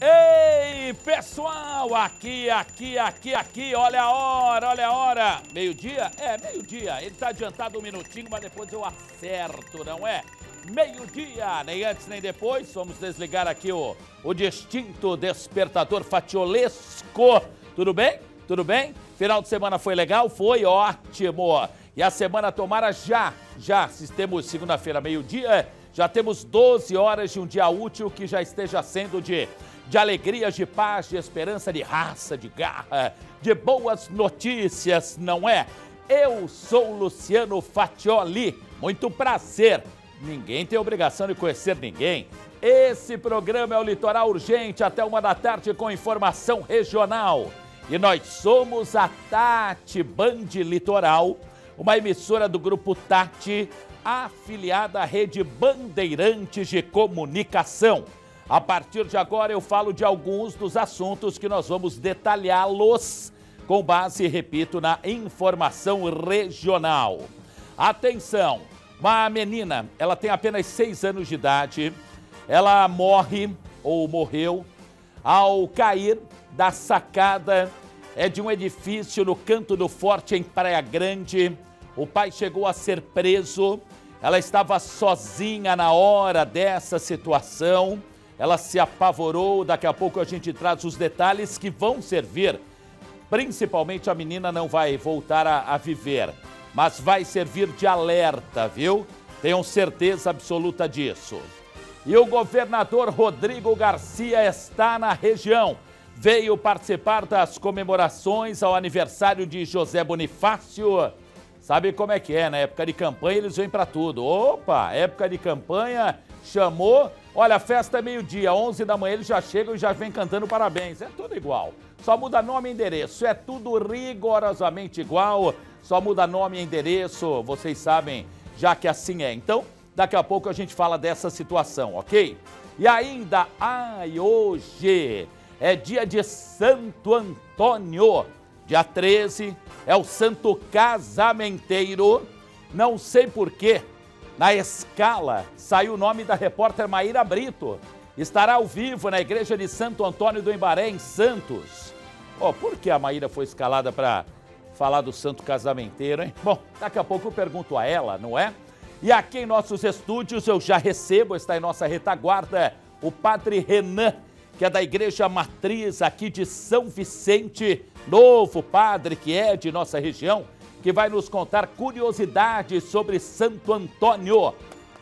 Ei, pessoal, aqui, aqui, aqui, aqui, olha a hora, olha a hora. Meio-dia? É, meio-dia. Ele tá adiantado um minutinho, mas depois eu acerto, não é? Meio-dia, nem antes nem depois. Vamos desligar aqui o, o distinto despertador fatiolesco. Tudo bem? Tudo bem? Final de semana foi legal? Foi ótimo. E a semana tomara já, já, se temos segunda-feira, meio-dia, já temos 12 horas de um dia útil que já esteja sendo de de alegrias, de paz, de esperança, de raça, de garra, de boas notícias, não é? Eu sou Luciano Fatioli, muito prazer. Ninguém tem obrigação de conhecer ninguém. Esse programa é o Litoral Urgente, até uma da tarde com informação regional. E nós somos a Tati Band Litoral, uma emissora do grupo Tati, afiliada à rede Bandeirantes de Comunicação. A partir de agora eu falo de alguns dos assuntos que nós vamos detalhá-los com base, repito, na informação regional. Atenção, uma menina, ela tem apenas seis anos de idade, ela morre ou morreu ao cair da sacada é de um edifício no canto do forte em Praia Grande. O pai chegou a ser preso. Ela estava sozinha na hora dessa situação. Ela se apavorou, daqui a pouco a gente traz os detalhes que vão servir. Principalmente a menina não vai voltar a, a viver, mas vai servir de alerta, viu? Tenham certeza absoluta disso. E o governador Rodrigo Garcia está na região. Veio participar das comemorações ao aniversário de José Bonifácio. Sabe como é que é, na época de campanha eles vêm para tudo. Opa, época de campanha chamou, Olha, a festa é meio-dia, 11 da manhã eles já chegam e já vem cantando parabéns. É tudo igual. Só muda nome e endereço. É tudo rigorosamente igual. Só muda nome e endereço. Vocês sabem, já que assim é. Então, daqui a pouco a gente fala dessa situação, ok? E ainda, ai, hoje é dia de Santo Antônio. Dia 13 é o santo casamenteiro. Não sei porquê, na escala saiu o nome da repórter Maíra Brito. Estará ao vivo na igreja de Santo Antônio do Embaré, em Santos. Oh, por que a Maíra foi escalada para falar do santo casamenteiro, hein? Bom, daqui a pouco eu pergunto a ela, não é? E aqui em nossos estúdios eu já recebo, está em nossa retaguarda, o padre Renan, que é da Igreja Matriz aqui de São Vicente, novo padre que é de nossa região, que vai nos contar curiosidades sobre Santo Antônio.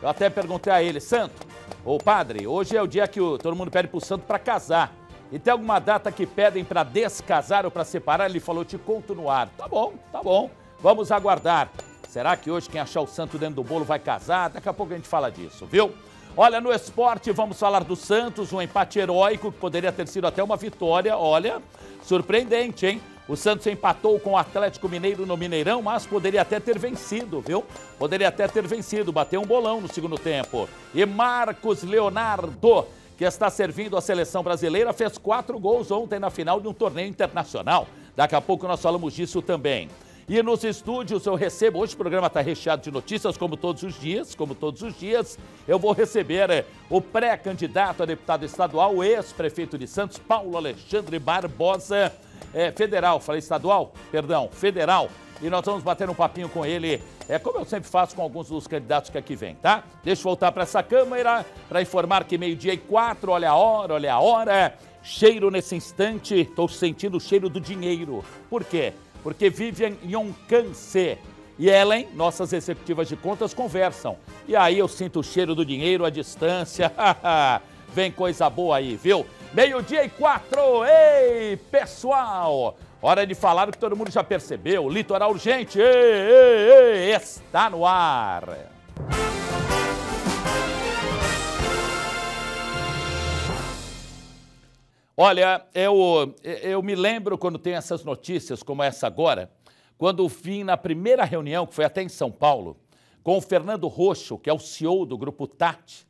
Eu até perguntei a ele, Santo, ô padre, hoje é o dia que o, todo mundo pede para o santo para casar. E tem alguma data que pedem para descasar ou para separar? Ele falou, te conto no ar. Tá bom, tá bom, vamos aguardar. Será que hoje quem achar o santo dentro do bolo vai casar? Daqui a pouco a gente fala disso, viu? Olha, no esporte vamos falar do Santos, um empate heróico que poderia ter sido até uma vitória, olha, surpreendente, hein? O Santos empatou com o Atlético Mineiro no Mineirão, mas poderia até ter vencido, viu? Poderia até ter vencido, bateu um bolão no segundo tempo. E Marcos Leonardo, que está servindo a seleção brasileira, fez quatro gols ontem na final de um torneio internacional. Daqui a pouco nós falamos disso também. E nos estúdios eu recebo, hoje o programa está recheado de notícias, como todos os dias, como todos os dias, eu vou receber é, o pré-candidato a deputado estadual, ex-prefeito de Santos, Paulo Alexandre Barbosa, é, federal, falei estadual? Perdão, federal. E nós vamos bater um papinho com ele, é como eu sempre faço com alguns dos candidatos que aqui vem, tá? Deixa eu voltar para essa câmera para informar que meio-dia e quatro, olha a hora, olha a hora. Cheiro nesse instante, estou sentindo o cheiro do dinheiro. Por quê? porque Vivian Yonkanse e Ellen, nossas executivas de contas, conversam. E aí eu sinto o cheiro do dinheiro à distância. Vem coisa boa aí, viu? Meio-dia e quatro! Ei, pessoal! Hora de falar o que todo mundo já percebeu. Litoral Urgente ei, ei, ei, está no ar! Olha, eu, eu me lembro quando tem essas notícias como essa agora, quando vim na primeira reunião, que foi até em São Paulo, com o Fernando Roxo, que é o CEO do Grupo Tati,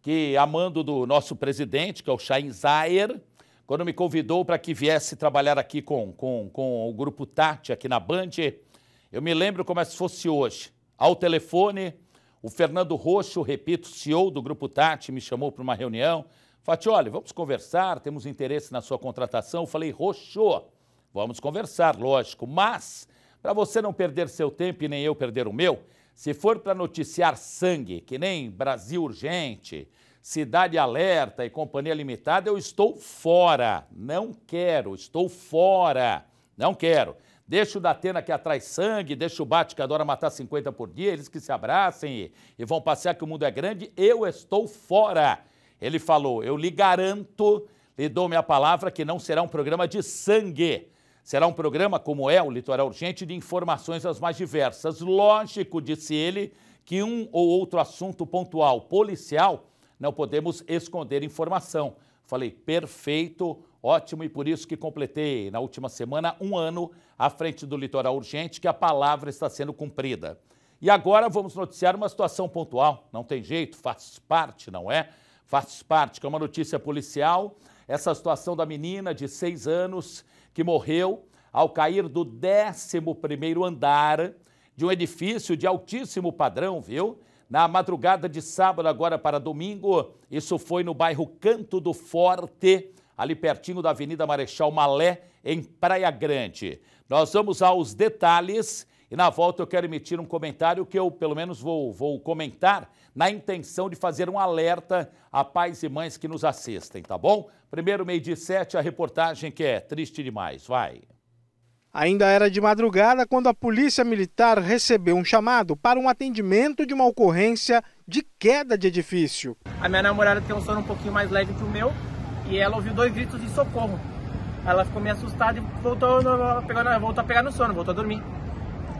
que amando do nosso presidente, que é o Shain Zayer, quando me convidou para que viesse trabalhar aqui com, com, com o Grupo Tati, aqui na Band, eu me lembro como é se fosse hoje. Ao telefone, o Fernando Roxo, repito, CEO do Grupo Tati, me chamou para uma reunião Fatioli, vamos conversar, temos interesse na sua contratação. Eu falei, Rochô, vamos conversar, lógico, mas para você não perder seu tempo e nem eu perder o meu, se for para noticiar sangue, que nem Brasil Urgente, Cidade Alerta e Companhia Limitada, eu estou fora. Não quero, estou fora. Não quero. Deixa o Datena que atrai sangue, deixa o Bate que adora matar 50 por dia, eles que se abracem e vão passear que o mundo é grande. Eu estou fora. Ele falou: Eu lhe garanto, lhe dou minha palavra, que não será um programa de sangue. Será um programa, como é o Litoral Urgente, de informações as mais diversas. Lógico, disse ele, que um ou outro assunto pontual policial não podemos esconder informação. Falei, perfeito, ótimo, e por isso que completei na última semana um ano à frente do Litoral Urgente, que a palavra está sendo cumprida. E agora vamos noticiar uma situação pontual. Não tem jeito, faz parte, não é? Faz parte, que é uma notícia policial, essa situação da menina de seis anos que morreu ao cair do 11 andar de um edifício de altíssimo padrão, viu? Na madrugada de sábado agora para domingo, isso foi no bairro Canto do Forte, ali pertinho da Avenida Marechal Malé, em Praia Grande. Nós vamos aos detalhes na volta eu quero emitir um comentário que eu, pelo menos, vou, vou comentar na intenção de fazer um alerta a pais e mães que nos assistem, tá bom? Primeiro, meio-dia e sete, a reportagem que é triste demais. Vai. Ainda era de madrugada quando a polícia militar recebeu um chamado para um atendimento de uma ocorrência de queda de edifício. A minha namorada tem um sono um pouquinho mais leve que o meu e ela ouviu dois gritos de socorro. Ela ficou meio assustada e voltou, pegou, voltou a pegar no sono, voltou a dormir.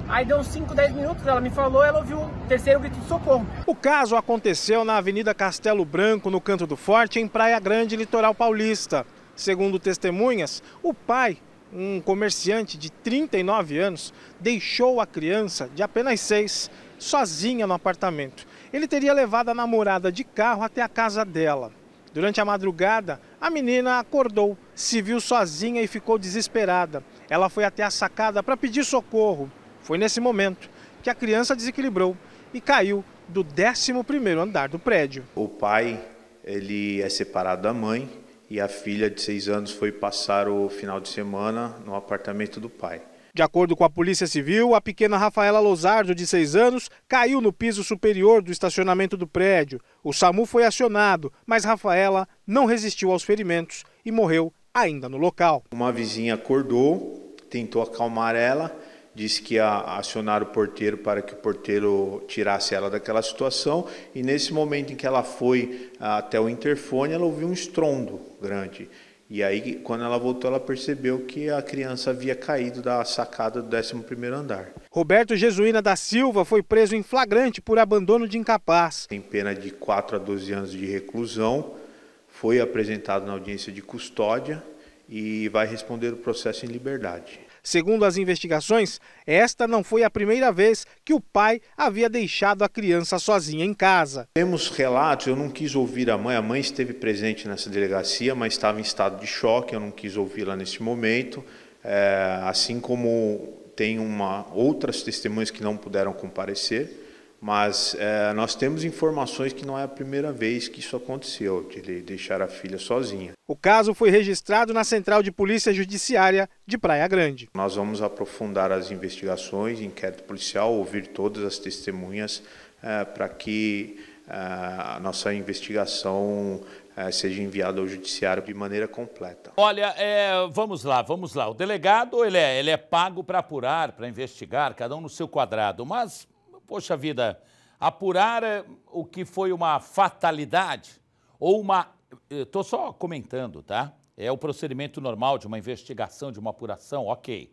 Aí deu uns 5, 10 minutos, ela me falou, ela ouviu o terceiro grito de socorro. O caso aconteceu na Avenida Castelo Branco, no Canto do Forte, em Praia Grande, litoral paulista. Segundo testemunhas, o pai, um comerciante de 39 anos, deixou a criança de apenas 6 sozinha no apartamento. Ele teria levado a namorada de carro até a casa dela. Durante a madrugada, a menina acordou, se viu sozinha e ficou desesperada. Ela foi até a sacada para pedir socorro. Foi nesse momento que a criança desequilibrou e caiu do 11º andar do prédio. O pai ele é separado da mãe e a filha de 6 anos foi passar o final de semana no apartamento do pai. De acordo com a Polícia Civil, a pequena Rafaela Lozardo, de 6 anos, caiu no piso superior do estacionamento do prédio. O SAMU foi acionado, mas Rafaela não resistiu aos ferimentos e morreu ainda no local. Uma vizinha acordou, tentou acalmar ela, disse que ia acionar o porteiro para que o porteiro tirasse ela daquela situação. E nesse momento em que ela foi ah, até o interfone, ela ouviu um estrondo grande. E aí, quando ela voltou, ela percebeu que a criança havia caído da sacada do 11 andar. Roberto Jesuína da Silva foi preso em flagrante por abandono de incapaz. Tem pena de 4 a 12 anos de reclusão, foi apresentado na audiência de custódia e vai responder o processo em liberdade. Segundo as investigações, esta não foi a primeira vez que o pai havia deixado a criança sozinha em casa. Temos relatos, eu não quis ouvir a mãe, a mãe esteve presente nessa delegacia, mas estava em estado de choque, eu não quis ouvi-la nesse momento. É, assim como tem uma, outras testemunhas que não puderam comparecer. Mas é, nós temos informações que não é a primeira vez que isso aconteceu, de ele deixar a filha sozinha. O caso foi registrado na Central de Polícia Judiciária de Praia Grande. Nós vamos aprofundar as investigações, inquérito policial, ouvir todas as testemunhas é, para que é, a nossa investigação é, seja enviada ao judiciário de maneira completa. Olha, é, vamos lá, vamos lá. O delegado ele é, ele é pago para apurar, para investigar, cada um no seu quadrado, mas poxa vida, apurar eh, o que foi uma fatalidade ou uma. Estou eh, só comentando, tá? É o procedimento normal de uma investigação, de uma apuração, ok.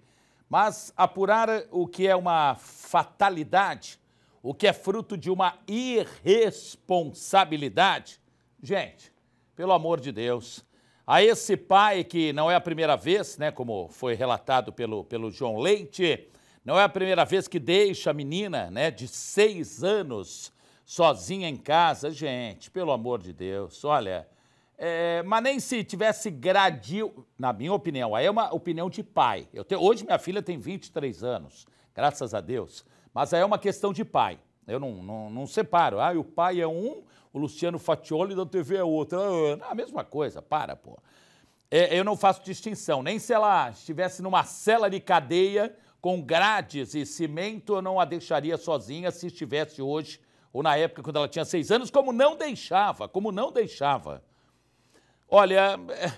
Mas apurar o que é uma fatalidade, o que é fruto de uma irresponsabilidade, gente, pelo amor de Deus. A esse pai, que não é a primeira vez, né, como foi relatado pelo, pelo João Leite, não é a primeira vez que deixa a menina né, de seis anos sozinha em casa. Gente, pelo amor de Deus, olha. É, mas nem se tivesse gradil, na minha opinião, aí é uma opinião de pai. Eu te, hoje minha filha tem 23 anos, graças a Deus. Mas aí é uma questão de pai. Eu não, não, não separo. Ah, o pai é um, o Luciano Fatioli da TV é outro. Ah, é a mesma coisa, para, pô. É, eu não faço distinção. Nem se ela estivesse numa cela de cadeia com grades e cimento, eu não a deixaria sozinha se estivesse hoje ou na época quando ela tinha seis anos, como não deixava, como não deixava. Olha, é,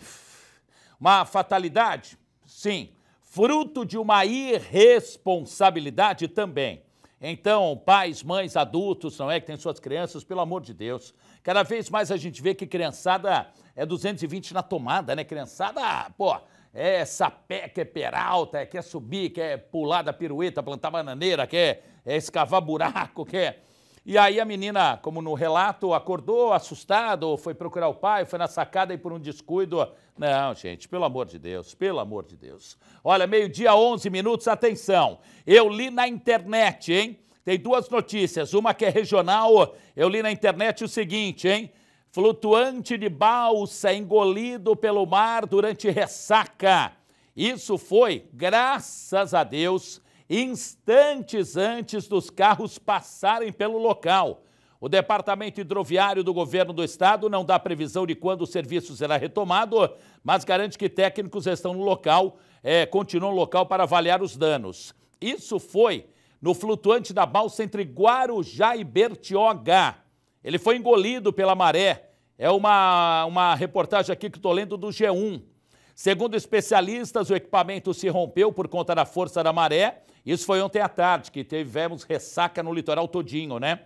uma fatalidade? Sim. Fruto de uma irresponsabilidade também. Então, pais, mães, adultos, não é, que tem suas crianças, pelo amor de Deus. Cada vez mais a gente vê que criançada é 220 na tomada, né? Criançada, pô, é sapé, quer peralta, quer subir, quer pular da pirueta, plantar bananeira, quer é, escavar buraco, quer. E aí a menina, como no relato, acordou assustado, foi procurar o pai, foi na sacada e por um descuido. Não, gente, pelo amor de Deus, pelo amor de Deus. Olha, meio-dia, 11 minutos, atenção. Eu li na internet, hein? Tem duas notícias. Uma que é regional, eu li na internet o seguinte, hein? flutuante de balsa engolido pelo mar durante ressaca. Isso foi, graças a Deus, instantes antes dos carros passarem pelo local. O Departamento Hidroviário do Governo do Estado não dá previsão de quando o serviço será retomado, mas garante que técnicos estão no local, é, continuam no local para avaliar os danos. Isso foi no flutuante da balsa entre Guarujá e Bertioga. Ele foi engolido pela maré é uma, uma reportagem aqui que estou lendo do G1. Segundo especialistas, o equipamento se rompeu por conta da força da maré. Isso foi ontem à tarde, que tivemos ressaca no litoral todinho, né?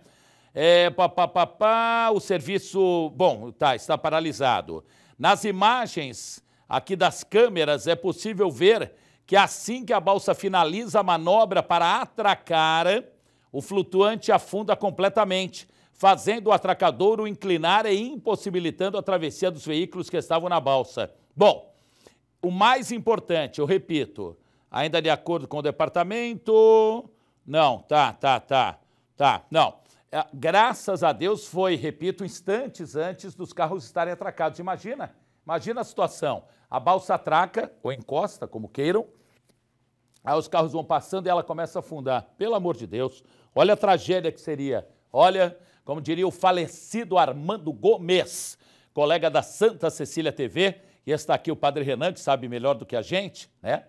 É, pá, pá, pá, pá, o serviço, bom, tá, está paralisado. Nas imagens aqui das câmeras é possível ver que assim que a balsa finaliza a manobra para atracar, o flutuante afunda completamente fazendo o atracadouro inclinar e impossibilitando a travessia dos veículos que estavam na balsa. Bom, o mais importante, eu repito, ainda de acordo com o departamento. Não, tá, tá, tá, tá, não. É, graças a Deus foi, repito, instantes antes dos carros estarem atracados. Imagina, imagina a situação. A balsa atraca, ou encosta, como queiram, aí os carros vão passando e ela começa a afundar. Pelo amor de Deus, olha a tragédia que seria. Olha, como diria o falecido Armando Gomes, colega da Santa Cecília TV, e está aqui o Padre Renan, que sabe melhor do que a gente, né?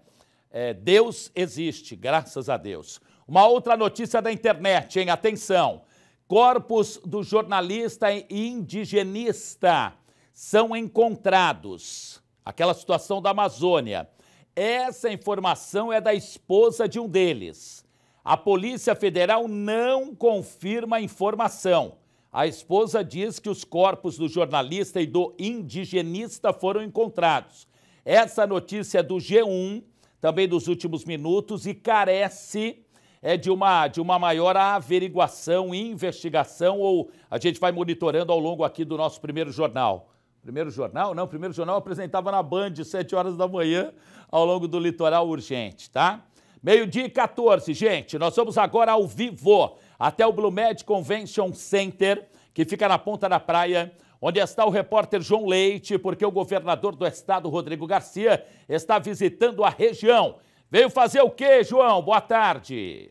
É, Deus existe, graças a Deus. Uma outra notícia da internet, hein? Atenção! Corpos do jornalista indigenista são encontrados. Aquela situação da Amazônia. Essa informação é da esposa de um deles. A Polícia Federal não confirma a informação. A esposa diz que os corpos do jornalista e do indigenista foram encontrados. Essa notícia é do G1, também dos últimos minutos, e carece é de uma, de uma maior averiguação, investigação, ou a gente vai monitorando ao longo aqui do nosso primeiro jornal. Primeiro jornal? Não, primeiro jornal apresentava na Band, 7 horas da manhã, ao longo do Litoral Urgente, tá? Meio-dia e 14, gente, nós vamos agora ao vivo até o Blue Med Convention Center, que fica na ponta da praia, onde está o repórter João Leite, porque o governador do estado, Rodrigo Garcia, está visitando a região. Veio fazer o quê, João? Boa tarde.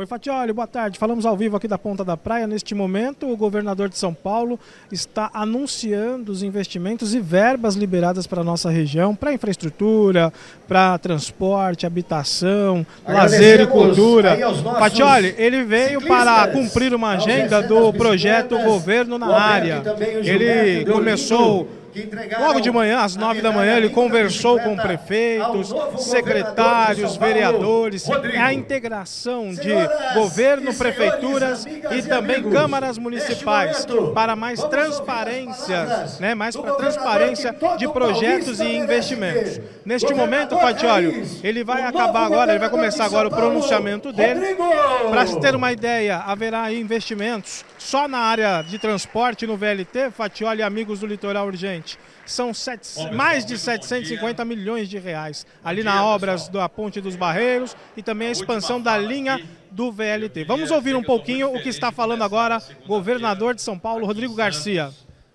Oi, Fatioli, boa tarde. Falamos ao vivo aqui da Ponta da Praia. Neste momento, o governador de São Paulo está anunciando os investimentos e verbas liberadas para a nossa região, para infraestrutura, para transporte, habitação, lazer e cultura. Fatioli, ele veio para cumprir uma agenda do projeto Governo na área. Ele começou Logo de manhã, às nove da manhã, ele conversou com prefeitos, secretários, vereadores, a integração de governo, prefeituras e também câmaras municipais para mais transparência, né, mais para transparência de projetos e investimentos. Neste momento, Fatioli, ele vai acabar agora, ele vai começar agora o pronunciamento dele. Para se ter uma ideia, haverá investimentos só na área de transporte no VLT, Fatioli, e amigos do Litoral Urgente são sete, mais de 750 milhões de reais ali na obras da Ponte dos Barreiros e também a expansão da linha do VLT. Vamos ouvir um pouquinho o que está falando agora governador de São Paulo, Rodrigo Garcia.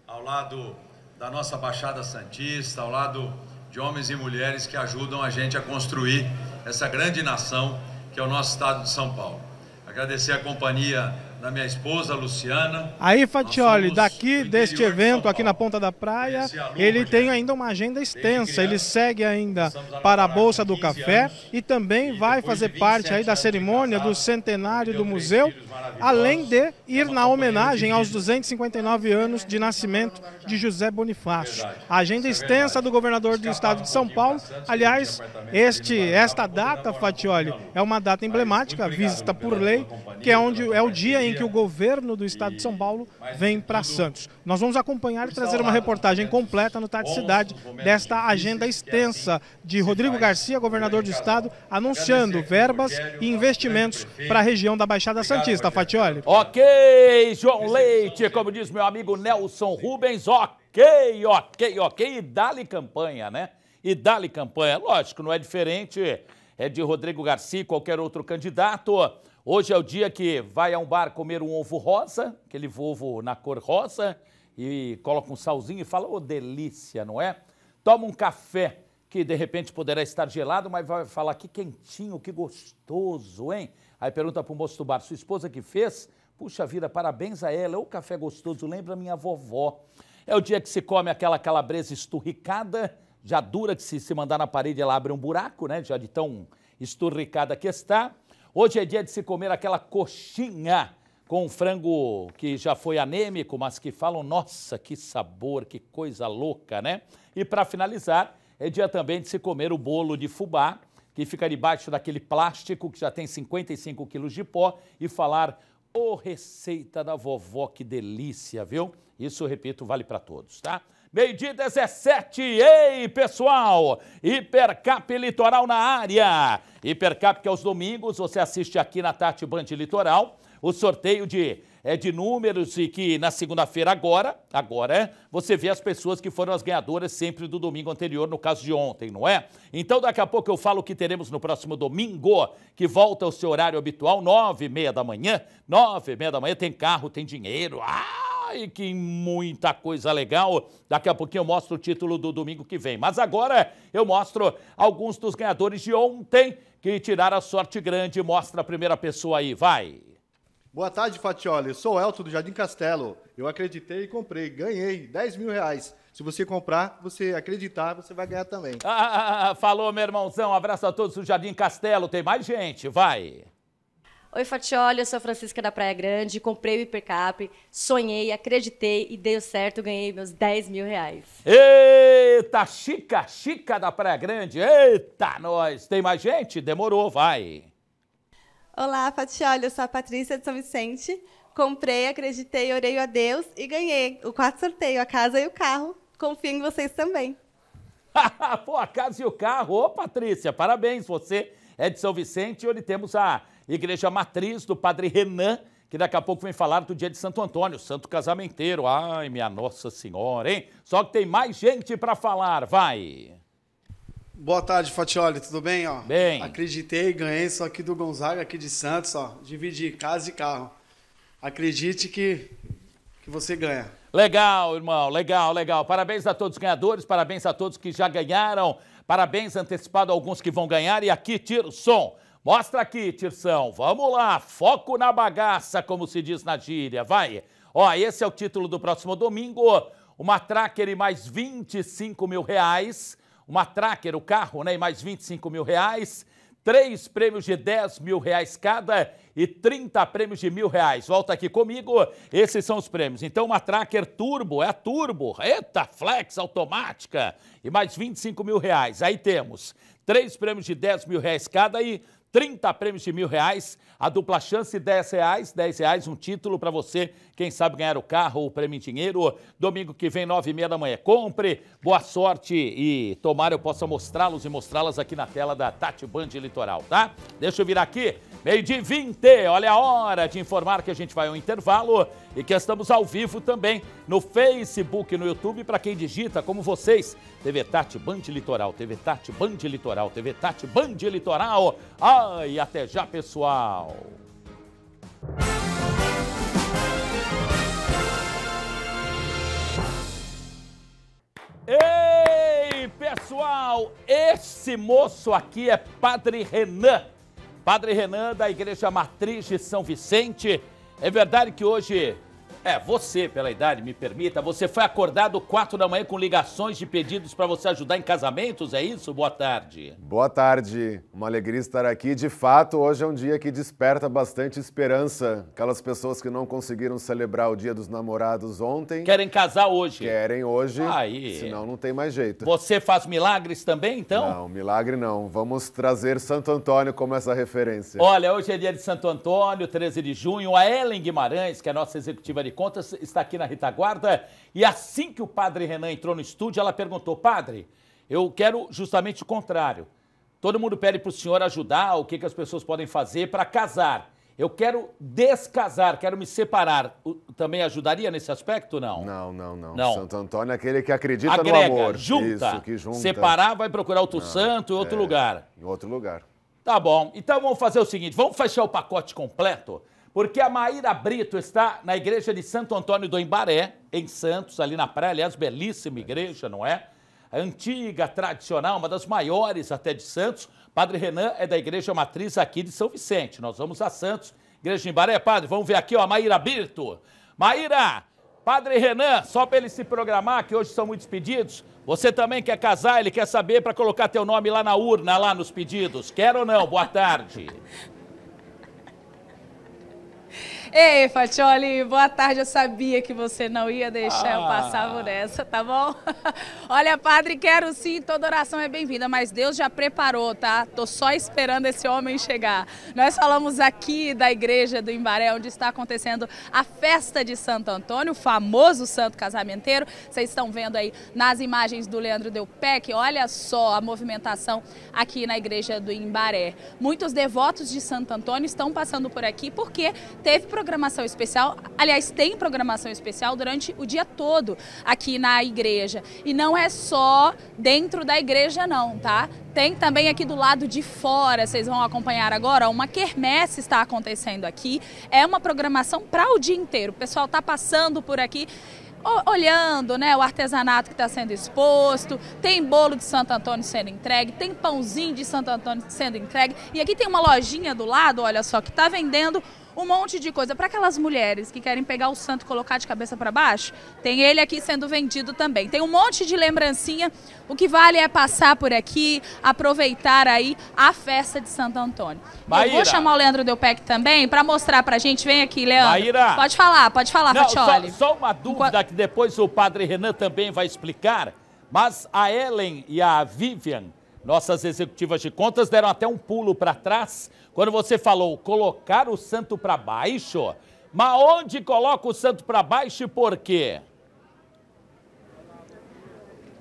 Ao lado da nossa Baixada Santista, ao lado de homens e mulheres que ajudam a gente a construir essa grande nação que é o nosso estado de São Paulo. Agradecer a companhia da minha esposa Luciana. Aí, Fatioli, daqui deste evento aqui na Ponta da Praia, ele tem ainda uma agenda extensa. Ele segue ainda para a Bolsa do Café e também vai fazer parte aí da cerimônia do centenário do museu além de é ir na homenagem aos 259 anos de nascimento de José Bonifácio. A agenda é extensa do governador do estado de São Paulo. Aliás, este, esta data, Fatioli, é uma data emblemática, vista por lei, que é, onde, é o dia em que o governo do estado de São Paulo vem para Santos. Nós vamos acompanhar e trazer uma reportagem completa no Tati Cidade desta agenda assim extensa de Rodrigo Garcia, governador do estado, anunciando verbas e investimentos para a região da Baixada Santista. Ok, João Leite, como diz meu amigo Nelson Rubens, ok, ok, ok, e dá-lhe campanha, né? E dá-lhe campanha. Lógico, não é diferente, é de Rodrigo Garcia e qualquer outro candidato. Hoje é o dia que vai a um bar comer um ovo rosa, aquele ovo na cor rosa, e coloca um salzinho e fala, ô oh, delícia, não é? Toma um café, que de repente poderá estar gelado, mas vai falar que quentinho, que gostoso, hein? Aí pergunta para o moço do bar, sua esposa que fez? Puxa vida, parabéns a ela, é o café gostoso, lembra minha vovó. É o dia que se come aquela calabresa esturricada, já dura que se, se mandar na parede ela abre um buraco, né? Já de tão esturricada que está. Hoje é dia de se comer aquela coxinha com frango que já foi anêmico, mas que falam, nossa, que sabor, que coisa louca, né? E para finalizar, é dia também de se comer o bolo de fubá, que fica debaixo daquele plástico que já tem 55 quilos de pó e falar, ô oh, receita da vovó, que delícia, viu? Isso, repito, vale para todos, tá? Meio-dia 17, ei pessoal! Hipercap Litoral na área! Hipercap que é aos domingos você assiste aqui na Tati Band Litoral o sorteio de é, de números e que na segunda-feira agora, agora é, você vê as pessoas que foram as ganhadoras sempre do domingo anterior, no caso de ontem, não é? Então daqui a pouco eu falo o que teremos no próximo domingo, que volta ao seu horário habitual, nove e meia da manhã, nove e meia da manhã tem carro, tem dinheiro, ah! e que muita coisa legal. Daqui a pouquinho eu mostro o título do domingo que vem. Mas agora eu mostro alguns dos ganhadores de ontem que tiraram a sorte grande. Mostra a primeira pessoa aí, vai. Boa tarde, Fatioli. Sou Elton do Jardim Castelo. Eu acreditei e comprei. Ganhei 10 mil reais. Se você comprar, você acreditar, você vai ganhar também. Ah, ah, ah, ah, falou, meu irmãozão. Abraço a todos do Jardim Castelo. Tem mais gente. Vai. Oi, Fatioli. Eu sou Francisca da Praia Grande. Comprei o Hipercap. Sonhei, acreditei e deu certo. Ganhei meus 10 mil reais. Eita, Chica, Chica da Praia Grande. Eita, nós. Tem mais gente? Demorou. Vai. Olá, Fatioli, eu sou a Patrícia de São Vicente. Comprei, acreditei, orei a Deus e ganhei o quarto sorteio, a casa e o carro. Confio em vocês também. Pô, a casa e o carro. Ô, Patrícia, parabéns. Você é de São Vicente, onde temos a igreja matriz do Padre Renan, que daqui a pouco vem falar do dia de Santo Antônio, santo casamenteiro. Ai, minha Nossa Senhora, hein? Só que tem mais gente para falar, vai! Boa tarde, Fatioli, tudo bem? Ó, bem. Acreditei, ganhei, só aqui do Gonzaga, aqui de Santos, ó. Dividi casa e carro. Acredite que, que você ganha. Legal, irmão, legal, legal. Parabéns a todos os ganhadores, parabéns a todos que já ganharam, parabéns antecipado a alguns que vão ganhar. E aqui, tira o som. Mostra aqui, Tirção. Vamos lá, foco na bagaça, como se diz na gíria. Vai. Ó, esse é o título do próximo domingo. Uma Tracker e mais 25 mil reais uma tracker, o carro, né, e mais 25 mil reais, três prêmios de 10 mil reais cada e 30 prêmios de mil reais. Volta aqui comigo, esses são os prêmios. Então, uma Tracker Turbo, é a Turbo, eita, flex, automática, e mais 25 mil reais. Aí temos três prêmios de 10 mil reais cada e 30 prêmios de mil reais, a dupla chance, 10 reais, 10 reais, um título para você, quem sabe ganhar o carro ou o prêmio em dinheiro. Domingo que vem, 9 e meia da manhã. Compre, boa sorte e tomara eu possa mostrá-los e mostrá-las aqui na tela da Tati Band Litoral, tá? Deixa eu vir aqui, meio de 20, olha a hora de informar que a gente vai ao intervalo e que estamos ao vivo também no Facebook e no YouTube para quem digita, como vocês, TV Tati Band Litoral, TV Tati Band Litoral, TV Tati Band Litoral. Ai, até já, pessoal! Tchau. Ei, pessoal, esse moço aqui é Padre Renan. Padre Renan da Igreja Matriz de São Vicente. É verdade que hoje é, você, pela idade, me permita, você foi acordado 4 da manhã com ligações de pedidos para você ajudar em casamentos, é isso? Boa tarde. Boa tarde. Uma alegria estar aqui. De fato, hoje é um dia que desperta bastante esperança. Aquelas pessoas que não conseguiram celebrar o Dia dos Namorados ontem. Querem casar hoje. Querem hoje. Aí. Senão não tem mais jeito. Você faz milagres também, então? Não, milagre não. Vamos trazer Santo Antônio como essa referência. Olha, hoje é dia de Santo Antônio, 13 de junho. A Ellen Guimarães, que é a nossa executiva de Contas está aqui na retaguarda. E assim que o padre Renan entrou no estúdio, ela perguntou: Padre, eu quero justamente o contrário. Todo mundo pede para o senhor ajudar, o que, que as pessoas podem fazer para casar. Eu quero descasar, quero me separar. Também ajudaria nesse aspecto, não? Não, não, não. não. Santo Antônio é aquele que acredita Agrega, no amor. Junta, Isso, que junta. Separar, vai procurar outro não, santo em outro é, lugar. Em outro lugar. Tá bom. Então vamos fazer o seguinte: vamos fechar o pacote completo porque a Maíra Brito está na igreja de Santo Antônio do Embaré, em Santos, ali na praia. Aliás, belíssima igreja, não é? Antiga, tradicional, uma das maiores até de Santos. Padre Renan é da igreja matriz aqui de São Vicente. Nós vamos a Santos, igreja de Embaré. Padre, vamos ver aqui, ó, a Maíra Brito. Maíra, Padre Renan, só para ele se programar, que hoje são muitos pedidos. Você também quer casar, ele quer saber para colocar teu nome lá na urna, lá nos pedidos. Quer ou não? Boa tarde. Ei, Fatioli, boa tarde. Eu sabia que você não ia deixar ah. eu passar por essa, tá bom? Olha, padre, quero sim, toda oração é bem-vinda, mas Deus já preparou, tá? Tô só esperando esse homem chegar. Nós falamos aqui da igreja do Imbaré, onde está acontecendo a festa de Santo Antônio, o famoso santo casamenteiro. Vocês estão vendo aí nas imagens do Leandro Delpec, olha só a movimentação aqui na igreja do Imbaré. Muitos devotos de Santo Antônio estão passando por aqui porque teve programação programação especial, aliás, tem programação especial durante o dia todo aqui na igreja. E não é só dentro da igreja não, tá? Tem também aqui do lado de fora, vocês vão acompanhar agora, uma quermesse está acontecendo aqui. É uma programação para o dia inteiro. O pessoal está passando por aqui olhando né, o artesanato que está sendo exposto, tem bolo de Santo Antônio sendo entregue, tem pãozinho de Santo Antônio sendo entregue. E aqui tem uma lojinha do lado, olha só, que está vendendo um monte de coisa. Para aquelas mulheres que querem pegar o santo e colocar de cabeça para baixo, tem ele aqui sendo vendido também. Tem um monte de lembrancinha. O que vale é passar por aqui, aproveitar aí a festa de Santo Antônio. Maíra. Eu vou chamar o Leandro Delpec também para mostrar para gente. Vem aqui, Leandro. Maíra. Pode falar, pode falar, Fatioli. Só, só uma dúvida que depois o padre Renan também vai explicar, mas a Ellen e a Vivian nossas executivas de contas deram até um pulo para trás quando você falou colocar o santo para baixo. Mas onde coloca o santo para baixo e por quê?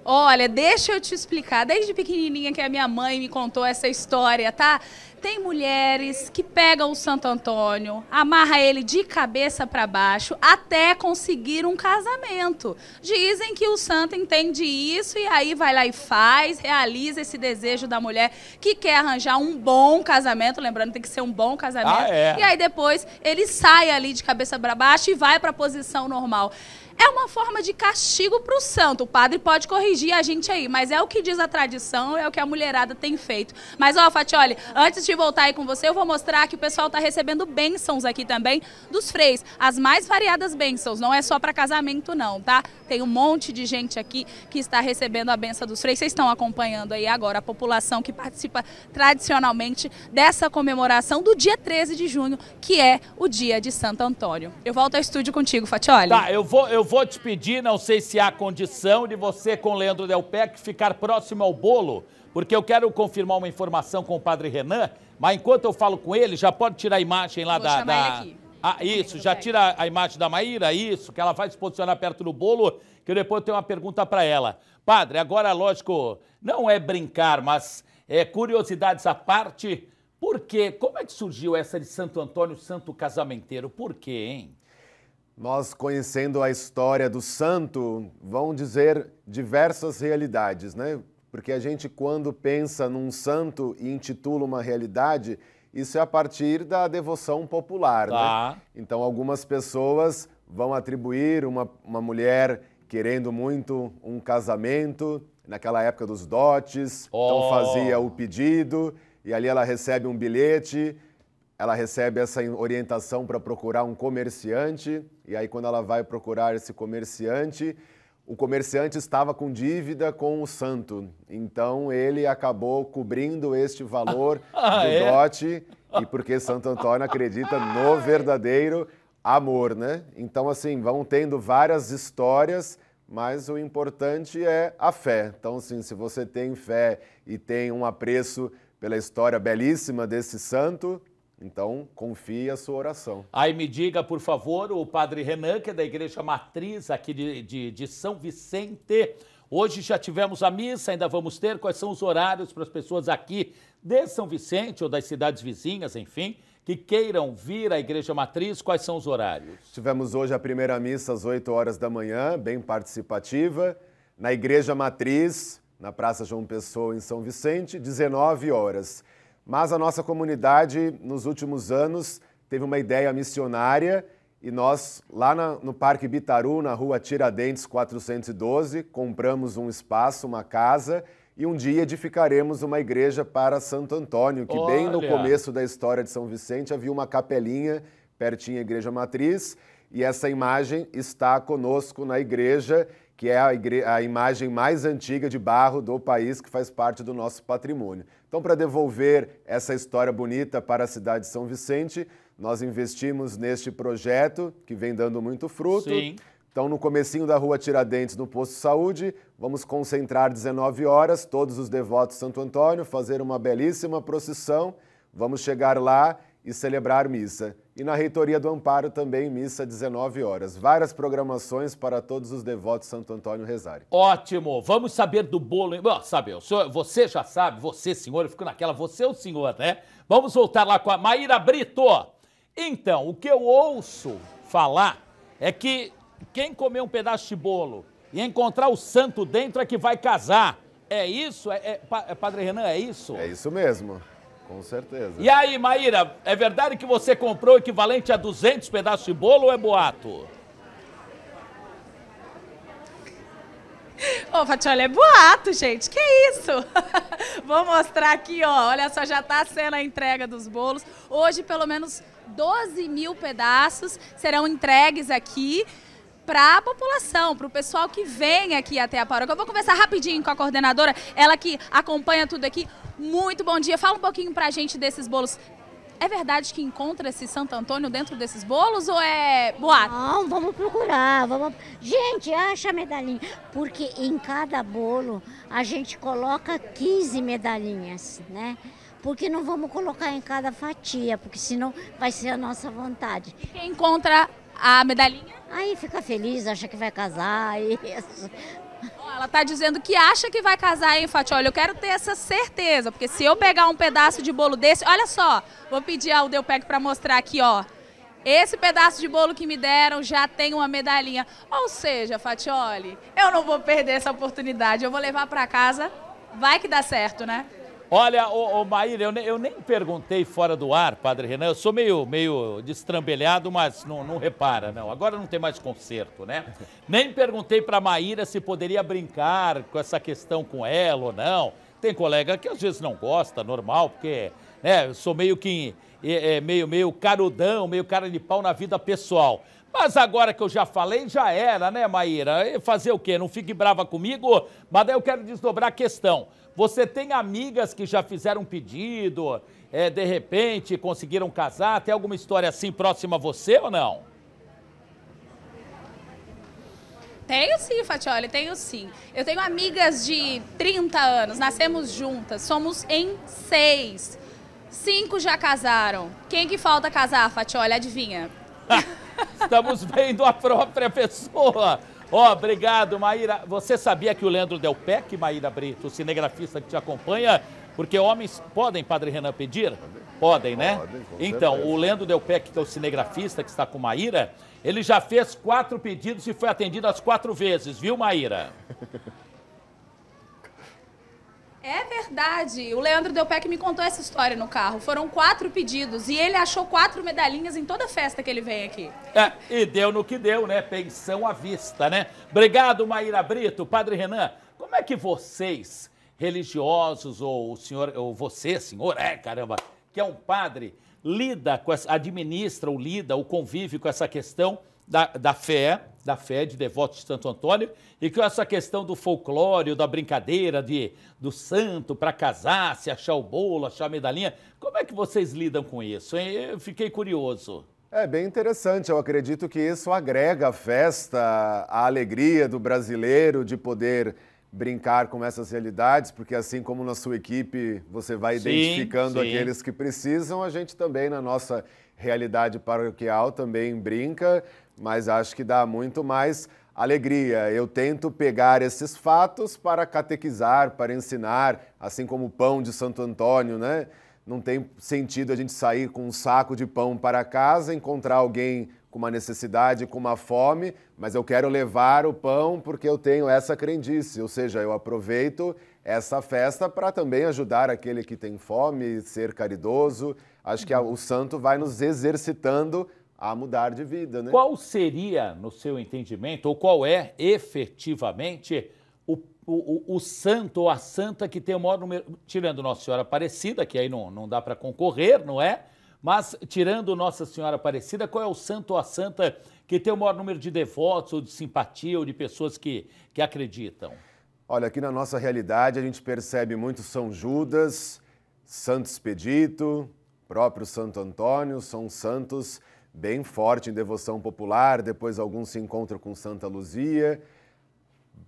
Olha, deixa eu te explicar. Desde pequenininha que a minha mãe me contou essa história, tá? Tem mulheres que pegam o Santo Antônio, amarra ele de cabeça para baixo até conseguir um casamento. Dizem que o santo entende isso e aí vai lá e faz, realiza esse desejo da mulher que quer arranjar um bom casamento, lembrando tem que ser um bom casamento. Ah, é. E aí depois ele sai ali de cabeça para baixo e vai para a posição normal. É uma forma de castigo para o santo. O padre pode corrigir a gente aí, mas é o que diz a tradição, é o que a mulherada tem feito. Mas, ó, Fatioli, antes de voltar aí com você, eu vou mostrar que o pessoal está recebendo bênçãos aqui também dos freis. As mais variadas bênçãos, não é só para casamento não, tá? Tem um monte de gente aqui que está recebendo a benção dos freis. Vocês estão acompanhando aí agora a população que participa tradicionalmente dessa comemoração do dia 13 de junho, que é o dia de Santo Antônio. Eu volto ao estúdio contigo, Fatioli. Tá, eu vou... Eu eu vou te pedir, não sei se há condição de você com Leandro Delpec ficar próximo ao bolo, porque eu quero confirmar uma informação com o padre Renan, mas enquanto eu falo com ele, já pode tirar a imagem lá vou da... da... Ah, isso, já tira a imagem da Maíra, isso, que ela vai se posicionar perto do bolo, que eu depois tenho uma pergunta para ela. Padre, agora, lógico, não é brincar, mas é, curiosidades à parte, por quê? Como é que surgiu essa de Santo Antônio, Santo Casamenteiro? Por quê, hein? Nós, conhecendo a história do santo, vão dizer diversas realidades, né? Porque a gente, quando pensa num santo e intitula uma realidade, isso é a partir da devoção popular, né? tá. né? Então, algumas pessoas vão atribuir uma, uma mulher querendo muito um casamento, naquela época dos dotes, oh. então fazia o pedido, e ali ela recebe um bilhete ela recebe essa orientação para procurar um comerciante, e aí, quando ela vai procurar esse comerciante, o comerciante estava com dívida com o santo. Então, ele acabou cobrindo este valor ah, do é? dote, e porque Santo Antônio acredita no verdadeiro amor, né? Então, assim, vão tendo várias histórias mas o importante é a fé. Então, sim, se você tem fé e tem um apreço pela história belíssima desse santo, então, confie a sua oração. Aí me diga, por favor, o Padre Renan, que é da Igreja Matriz aqui de, de, de São Vicente. Hoje já tivemos a missa, ainda vamos ter. Quais são os horários para as pessoas aqui de São Vicente ou das cidades vizinhas, enfim, que queiram vir à Igreja Matriz? Quais são os horários? Tivemos hoje a primeira missa às 8 horas da manhã, bem participativa, na Igreja Matriz, na Praça João Pessoa, em São Vicente, 19 horas. Mas a nossa comunidade, nos últimos anos, teve uma ideia missionária e nós, lá na, no Parque Bitaru, na rua Tiradentes 412, compramos um espaço, uma casa, e um dia edificaremos uma igreja para Santo Antônio, que Olha. bem no começo da história de São Vicente havia uma capelinha pertinho da igreja matriz, e essa imagem está conosco na igreja que é a, igre... a, imagem mais antiga de barro do país que faz parte do nosso patrimônio. Então, para devolver essa história bonita para a cidade de São Vicente, nós investimos neste projeto que vem dando muito fruto. Sim. Então, no comecinho da Rua Tiradentes, no posto Saúde, vamos concentrar 19 horas todos os devotos de Santo Antônio, fazer uma belíssima procissão. Vamos chegar lá e celebrar missa. E na Reitoria do Amparo também missa 19 horas. Várias programações para todos os devotos Santo Antônio rezarem. Ótimo! Vamos saber do bolo. Bom, sabe, senhor, você já sabe, você, senhor, eu fico naquela, você é o senhor, né? Vamos voltar lá com a Maíra Brito. Então, o que eu ouço falar é que quem comer um pedaço de bolo e encontrar o santo dentro é que vai casar. É isso? É, é, é Padre Renan, é isso? É isso mesmo. Com certeza. E aí, Maíra, é verdade que você comprou o equivalente a 200 pedaços de bolo ou é boato? Ô, Fatiola, é boato, gente. Que isso? Vou mostrar aqui, ó. Olha só, já tá sendo a entrega dos bolos. Hoje, pelo menos 12 mil pedaços serão entregues aqui para a população, para o pessoal que vem aqui até a paróquia. Eu vou conversar rapidinho com a coordenadora, ela que acompanha tudo aqui. Muito bom dia. Fala um pouquinho pra gente desses bolos. É verdade que encontra-se Santo Antônio dentro desses bolos ou é boato? Não, vamos procurar. Vamos... Gente, acha a medalhinha. Porque em cada bolo a gente coloca 15 medalhinhas, né? Porque não vamos colocar em cada fatia, porque senão vai ser a nossa vontade. Quem encontra a medalhinha? Aí fica feliz, acha que vai casar. Isso. Ela está dizendo que acha que vai casar, hein, Fati? Olha, eu quero ter essa certeza, porque se eu pegar um pedaço de bolo desse, olha só, vou pedir ao Deupec para mostrar aqui, ó. Esse pedaço de bolo que me deram já tem uma medalhinha. Ou seja, Fatioli, eu não vou perder essa oportunidade. Eu vou levar para casa. Vai que dá certo, né? Olha, ô, ô Maíra, eu, ne, eu, nem perguntei fora do ar, Padre Renan. Eu sou meio, meio destrambelhado, mas não, não repara, não. Agora não tem mais conserto, né? Nem perguntei para Maíra se poderia brincar com essa questão com ela ou não. Tem colega que às vezes não gosta, normal, porque né, eu sou meio que é, é, meio, meio carudão, meio cara de pau na vida pessoal. Mas agora que eu já falei, já era, né, Maíra? Fazer o quê? Não fique brava comigo, mas daí eu quero desdobrar a questão. Você tem amigas que já fizeram pedido, é, de repente conseguiram casar? Tem alguma história assim próxima a você ou não? Tenho sim, Fatioli, tenho sim. Eu tenho amigas de 30 anos, nascemos juntas, somos em seis. Cinco já casaram. Quem que falta casar, Fatioli? Adivinha? Estamos vendo a própria pessoa. Ó, oh, obrigado, Maíra. Você sabia que o Leandro Delpec, Maíra Brito, o cinegrafista que te acompanha, porque homens podem, Padre Renan, pedir? Podem, né? Podem, então, o Leandro Delpec, que é o cinegrafista que está com Maíra, ele já fez quatro pedidos e foi atendido as quatro vezes, viu, Maíra? É verdade. O Leandro Delpec me contou essa história no carro. Foram quatro pedidos e ele achou quatro medalhinhas em toda festa que ele vem aqui. É, e deu no que deu, né? Pensão à vista, né? Obrigado, Maíra Brito, Padre Renan. Como é que vocês, religiosos, ou o senhor, ou você, senhor, é, caramba, que é um padre, lida com essa, administra ou lida ou convive com essa questão da, da fé, da fé de devotos de Santo Antônio, e que essa questão do folclore, da brincadeira de, do santo para casar, se achar o bolo, achar a medalhinha, como é que vocês lidam com isso? Hein? Eu fiquei curioso. É bem interessante, eu acredito que isso agrega a festa, a alegria do brasileiro de poder brincar com essas realidades, porque assim como na sua equipe você vai sim, identificando sim. aqueles que precisam, a gente também na nossa realidade paroquial também brinca, mas acho que dá muito mais alegria. Eu tento pegar esses fatos para catequizar, para ensinar, assim como o pão de Santo Antônio, né? Não tem sentido a gente sair com um saco de pão para casa, encontrar alguém com uma necessidade, com uma fome, mas eu quero levar o pão porque eu tenho essa crendice, ou seja, eu aproveito essa festa para também ajudar aquele que tem fome, ser caridoso acho que a, o santo vai nos exercitando a mudar de vida. Né? Qual seria, no seu entendimento, ou qual é efetivamente o, o, o santo ou a santa que tem o maior número, tirando Nossa Senhora Aparecida, que aí não, não dá para concorrer, não é? Mas tirando Nossa Senhora Aparecida, qual é o santo ou a santa que tem o maior número de devotos ou de simpatia ou de pessoas que, que acreditam? Olha, aqui na nossa realidade a gente percebe muito São Judas, Santo Expedito, Próprio Santo Antônio são santos bem forte em devoção popular, depois alguns se encontram com Santa Luzia.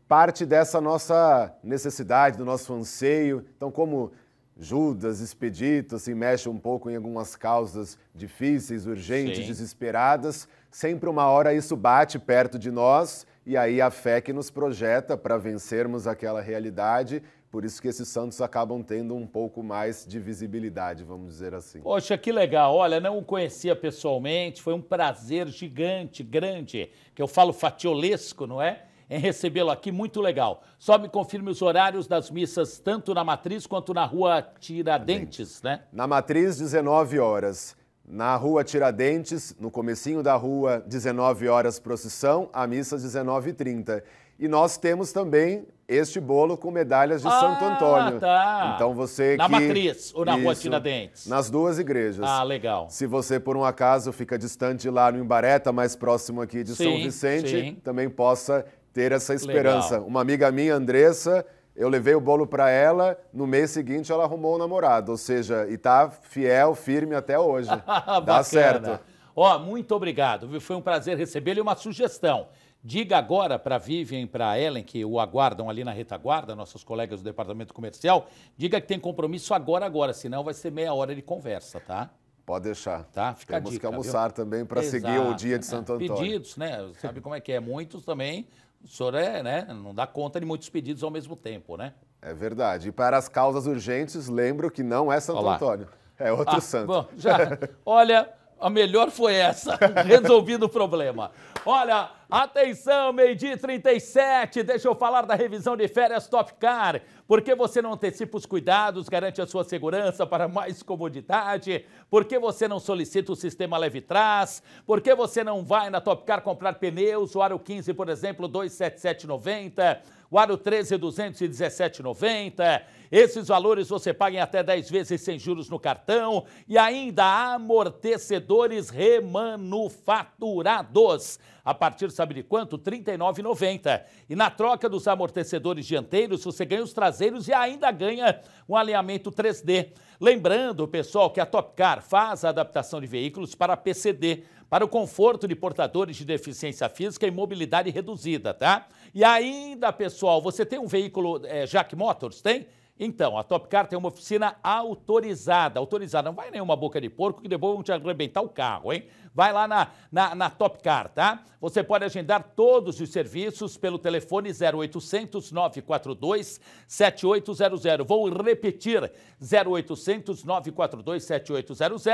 Parte dessa nossa necessidade, do nosso anseio. Então, como Judas, Expedito, se mexe um pouco em algumas causas difíceis, urgentes, Sim. desesperadas, sempre uma hora isso bate perto de nós e aí a fé que nos projeta para vencermos aquela realidade por isso que esses santos acabam tendo um pouco mais de visibilidade, vamos dizer assim. Poxa, que legal. Olha, não o conhecia pessoalmente, foi um prazer gigante, grande, que eu falo fatiolesco, não é? Em recebê-lo aqui, muito legal. Só me confirme os horários das missas, tanto na Matriz quanto na Rua Tiradentes, né? Na Matriz, 19 horas. Na Rua Tiradentes, no comecinho da rua, 19 horas procissão, a missa 19h30. E nós temos também este bolo com medalhas de ah, Santo Antônio. Tá. Então você na que... matriz ou na Isso, rua Tiradentes? Nas duas igrejas. Ah, legal. Se você por um acaso fica distante lá no Imbareta, mais próximo aqui de sim, São Vicente, sim. também possa ter essa esperança. Legal. Uma amiga minha, Andressa, eu levei o bolo para ela, no mês seguinte ela arrumou um namorado, ou seja, e tá fiel, firme até hoje. Dá certo. Ó, oh, muito obrigado, viu? Foi um prazer recebê-lo e uma sugestão. Diga agora para a Vivian, para a Ellen, que o aguardam ali na retaguarda, nossos colegas do Departamento Comercial, diga que tem compromisso agora, agora, senão vai ser meia hora de conversa, tá? Pode deixar. Tá? Fica Temos dica, que almoçar viu? também para seguir o dia de né? Santo Antônio. Pedidos, né? Sabe como é que é? Muitos também, o senhor é, né? não dá conta de muitos pedidos ao mesmo tempo, né? É verdade. E para as causas urgentes, lembro que não é Santo Olá. Antônio, é outro ah, santo. Bom, já, olha, a melhor foi essa, resolvido o problema. Olha, Atenção, meio-dia 37, deixa eu falar da revisão de férias Top Car. Porque você não antecipa os cuidados, garante a sua segurança para mais comodidade? Porque você não solicita o sistema leve trás? Porque você não vai na Top Car comprar pneus, o aro 15, por exemplo, 27790, o aro 13, 21790? Esses valores você paga em até 10 vezes sem juros no cartão e ainda amortecedores remanufaturados. A partir, sabe de quanto? R$ 39,90. E na troca dos amortecedores dianteiros, você ganha os traseiros e ainda ganha um alinhamento 3D. Lembrando, pessoal, que a Topcar faz a adaptação de veículos para PCD, para o conforto de portadores de deficiência física e mobilidade reduzida, tá? E ainda, pessoal, você tem um veículo é, Jack Motors, tem? Então, a Topcar tem uma oficina autorizada. Autorizada, não vai nenhuma boca de porco que depois vão te arrebentar o carro, hein? Vai lá na, na, na Topcar, tá? Você pode agendar todos os serviços pelo telefone 0800 942 7800. Vou repetir, 0800 942 7800.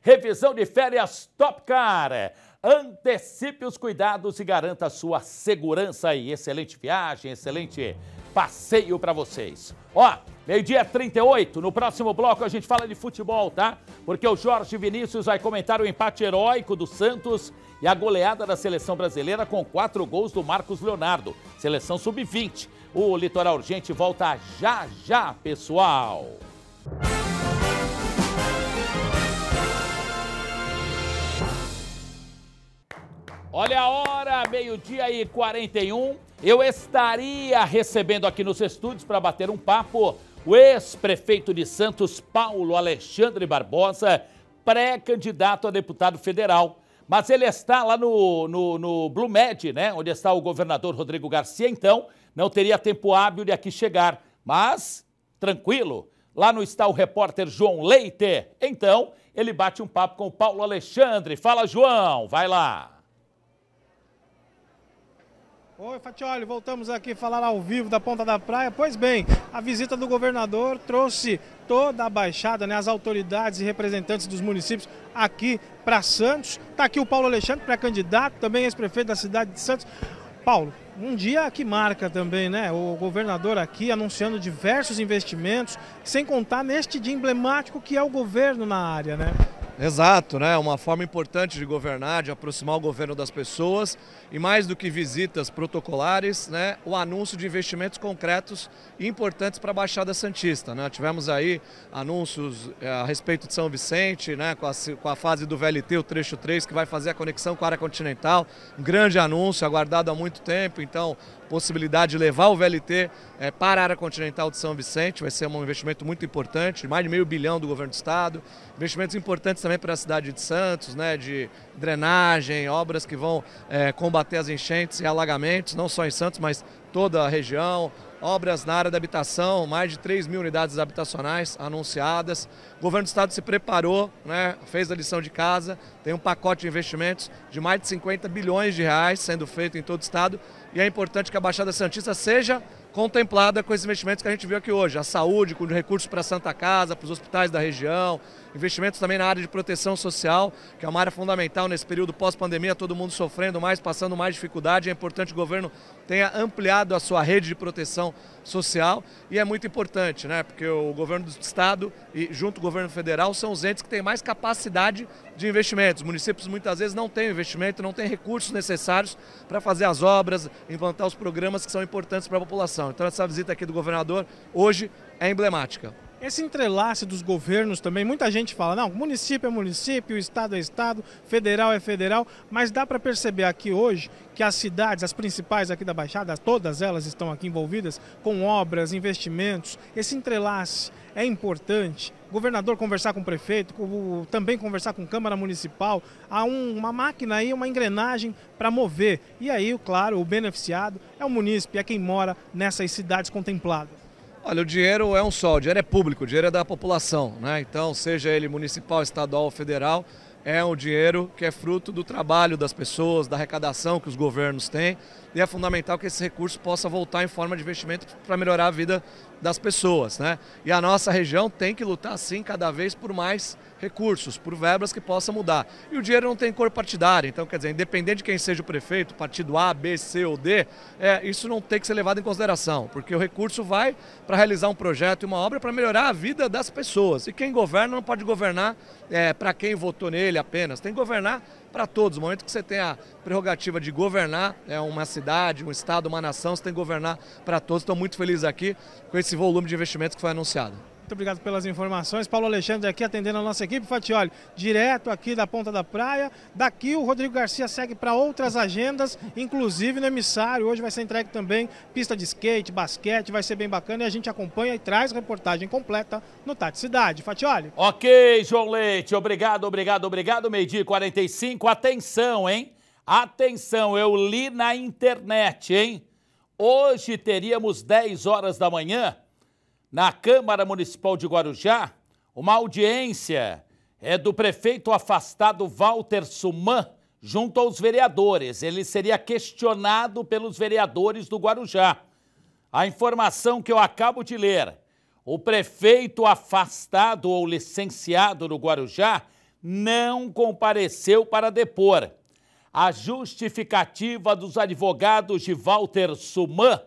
Revisão de férias Topcar. Antecipe os cuidados e garanta a sua segurança e excelente viagem, excelente passeio para vocês. Ó, meio-dia 38, no próximo bloco a gente fala de futebol, tá? Porque o Jorge Vinícius vai comentar o empate heróico do Santos e a goleada da seleção brasileira com quatro gols do Marcos Leonardo, seleção sub-20. O Litoral Urgente volta já já, pessoal! Olha a hora, meio-dia e 41 eu estaria recebendo aqui nos estúdios para bater um papo o ex-prefeito de Santos, Paulo Alexandre Barbosa, pré-candidato a deputado federal. Mas ele está lá no, no, no Blumed, né? Onde está o governador Rodrigo Garcia, então não teria tempo hábil de aqui chegar. Mas, tranquilo, lá não está o repórter João Leite. Então, ele bate um papo com o Paulo Alexandre. Fala, João, vai lá. Oi, Fatioli, voltamos aqui falar ao vivo da Ponta da Praia. Pois bem, a visita do governador trouxe toda a baixada, né, as autoridades e representantes dos municípios aqui para Santos. Está aqui o Paulo Alexandre, pré-candidato, também ex-prefeito da cidade de Santos. Paulo, um dia que marca também, né? O governador aqui anunciando diversos investimentos, sem contar neste dia emblemático que é o governo na área, né? Exato, né? Uma forma importante de governar, de aproximar o governo das pessoas e mais do que visitas protocolares, né, o anúncio de investimentos concretos importantes para a Baixada Santista. Né? Tivemos aí anúncios eh, a respeito de São Vicente, né, com, a, com a fase do VLT, o trecho 3, que vai fazer a conexão com a área continental. Um grande anúncio, aguardado há muito tempo, então possibilidade de levar o VLT é, eh, para a área continental de São Vicente, vai ser um investimento muito importante, mais de meio bilhão do governo do estado, investimentos importantes também para a cidade de Santos, né, de drenagem, obras que vão é, combater combater as enchentes e alagamentos, não só em Santos, mas toda a região. Obras na área da habitação, mais de 3 mil unidades habitacionais anunciadas. O governo do estado se preparou, né, fez a lição de casa, tem um pacote de investimentos de mais de 50 bilhões de reais sendo feito em todo o estado. E é importante que a Baixada Santista seja contemplada com esses investimentos que a gente viu aqui hoje. A saúde, com recursos para a Santa Casa, para os hospitais da região, investimentos também na área de proteção social, que é uma área fundamental nesse período pós-pandemia, todo mundo sofrendo mais, passando mais dificuldade. É importante que o governo tenha ampliado a sua rede de proteção social e é muito importante, né? Porque o governo do Estado e junto o governo federal são os entes que têm mais capacidade de investimentos. Os municípios muitas vezes não têm investimento, não têm recursos necessários para fazer as obras, implantar os programas que são importantes para a população. Então essa visita aqui do governador hoje é emblemática. Esse entrelace dos governos também, muita gente fala, não, município é município, estado é estado, federal é federal, mas dá para perceber aqui hoje que as cidades, as principais aqui da Baixada, todas elas estão aqui envolvidas com obras, investimentos. Esse entrelace é importante. Governador conversar com o prefeito, também conversar com a Câmara Municipal. Há uma máquina aí, uma engrenagem para mover. E aí, claro, o beneficiado é o munícipe, é quem mora nessas cidades contempladas. Olha, o dinheiro é um só, o dinheiro é público, o dinheiro é da população, né? Então, seja ele municipal, estadual ou federal, é um dinheiro que é fruto do trabalho das pessoas, da arrecadação que os governos têm, e é fundamental que esse recurso possa voltar em forma de investimento para melhorar a vida das pessoas, né? E a nossa região tem que lutar sim cada vez por mais recursos, por verbas que possa mudar. E o dinheiro não tem cor partidária, então quer dizer, independente de quem seja o prefeito, partido A, B, C ou D, é, isso não tem que ser levado em consideração, porque o recurso vai para realizar um projeto e uma obra para melhorar a vida das pessoas. E quem governa não pode governar é, para quem votou nele apenas, tem que governar para todos. No momento que você tem a prerrogativa de governar é, uma cidade, um estado, uma nação, você tem que governar para todos. Estou muito feliz aqui com esse volume de investimentos que foi anunciado obrigado pelas informações. Paulo Alexandre aqui atendendo a nossa equipe. Fatioli, direto aqui da Ponta da Praia. Daqui o Rodrigo Garcia segue para outras agendas, inclusive no emissário. Hoje vai ser entregue também pista de skate, basquete, vai ser bem bacana e a gente acompanha e traz reportagem completa no Tati Cidade. Fatioli. Ok, João Leite. Obrigado, obrigado, obrigado. Meio-dia 45. Atenção, hein? Atenção, eu li na internet, hein? Hoje teríamos 10 horas da manhã na Câmara Municipal de Guarujá, uma audiência é do prefeito afastado Walter Suman junto aos vereadores. Ele seria questionado pelos vereadores do Guarujá. A informação que eu acabo de ler, o prefeito afastado ou licenciado no Guarujá não compareceu para depor. A justificativa dos advogados de Walter Suman